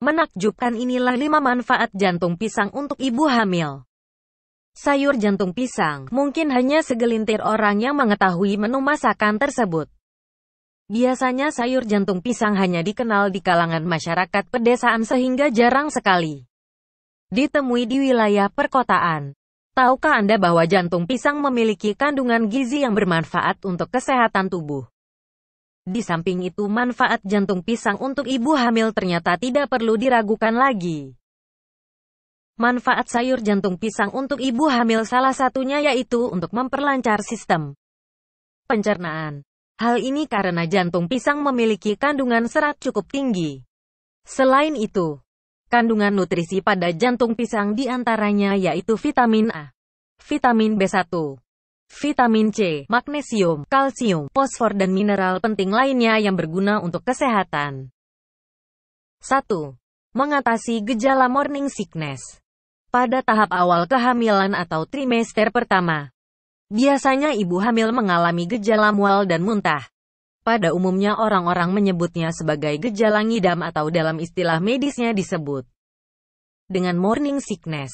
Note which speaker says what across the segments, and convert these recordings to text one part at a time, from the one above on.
Speaker 1: Menakjubkan inilah 5 manfaat jantung pisang untuk ibu hamil. Sayur jantung pisang, mungkin hanya segelintir orang yang mengetahui menu masakan tersebut. Biasanya sayur jantung pisang hanya dikenal di kalangan masyarakat pedesaan sehingga jarang sekali ditemui di wilayah perkotaan. Tahukah Anda bahwa jantung pisang memiliki kandungan gizi yang bermanfaat untuk kesehatan tubuh? Di samping itu manfaat jantung pisang untuk ibu hamil ternyata tidak perlu diragukan lagi. Manfaat sayur jantung pisang untuk ibu hamil salah satunya yaitu untuk memperlancar sistem pencernaan. Hal ini karena jantung pisang memiliki kandungan serat cukup tinggi. Selain itu, kandungan nutrisi pada jantung pisang diantaranya yaitu vitamin A, vitamin B1, vitamin C, magnesium, kalsium, fosfor dan mineral penting lainnya yang berguna untuk kesehatan. 1. Mengatasi gejala morning sickness Pada tahap awal kehamilan atau trimester pertama, biasanya ibu hamil mengalami gejala mual dan muntah. Pada umumnya orang-orang menyebutnya sebagai gejala ngidam atau dalam istilah medisnya disebut dengan morning sickness.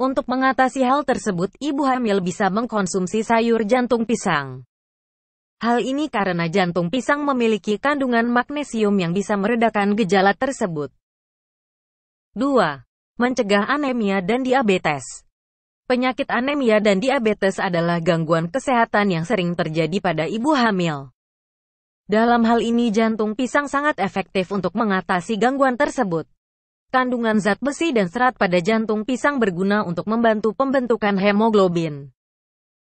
Speaker 1: Untuk mengatasi hal tersebut, ibu hamil bisa mengkonsumsi sayur jantung pisang. Hal ini karena jantung pisang memiliki kandungan magnesium yang bisa meredakan gejala tersebut. 2. Mencegah anemia dan diabetes. Penyakit anemia dan diabetes adalah gangguan kesehatan yang sering terjadi pada ibu hamil. Dalam hal ini jantung pisang sangat efektif untuk mengatasi gangguan tersebut. Kandungan zat besi dan serat pada jantung pisang berguna untuk membantu pembentukan hemoglobin.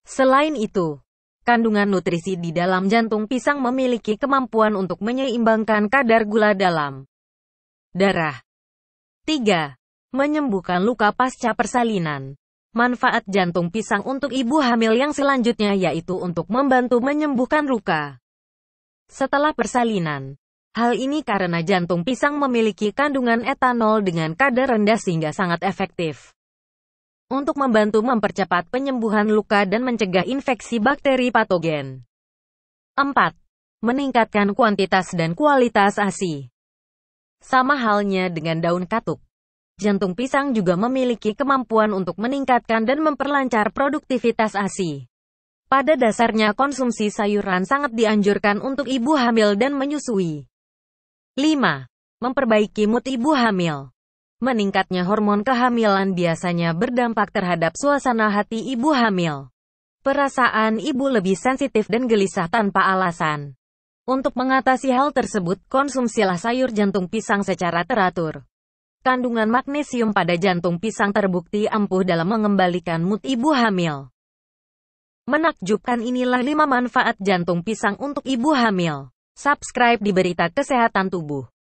Speaker 1: Selain itu, kandungan nutrisi di dalam jantung pisang memiliki kemampuan untuk menyeimbangkan kadar gula dalam darah. 3. Menyembuhkan luka pasca persalinan. Manfaat jantung pisang untuk ibu hamil yang selanjutnya yaitu untuk membantu menyembuhkan luka setelah persalinan. Hal ini karena jantung pisang memiliki kandungan etanol dengan kadar rendah sehingga sangat efektif untuk membantu mempercepat penyembuhan luka dan mencegah infeksi bakteri patogen. 4. Meningkatkan kuantitas dan kualitas ASI. Sama halnya dengan daun katuk. Jantung pisang juga memiliki kemampuan untuk meningkatkan dan memperlancar produktivitas ASI. Pada dasarnya konsumsi sayuran sangat dianjurkan untuk ibu hamil dan menyusui. 5. Memperbaiki mood ibu hamil. Meningkatnya hormon kehamilan biasanya berdampak terhadap suasana hati ibu hamil. Perasaan ibu lebih sensitif dan gelisah tanpa alasan. Untuk mengatasi hal tersebut, konsumsilah sayur jantung pisang secara teratur. Kandungan magnesium pada jantung pisang terbukti ampuh dalam mengembalikan mood ibu hamil. Menakjubkan inilah 5 manfaat jantung pisang untuk ibu hamil. Subscribe di Berita Kesehatan Tubuh.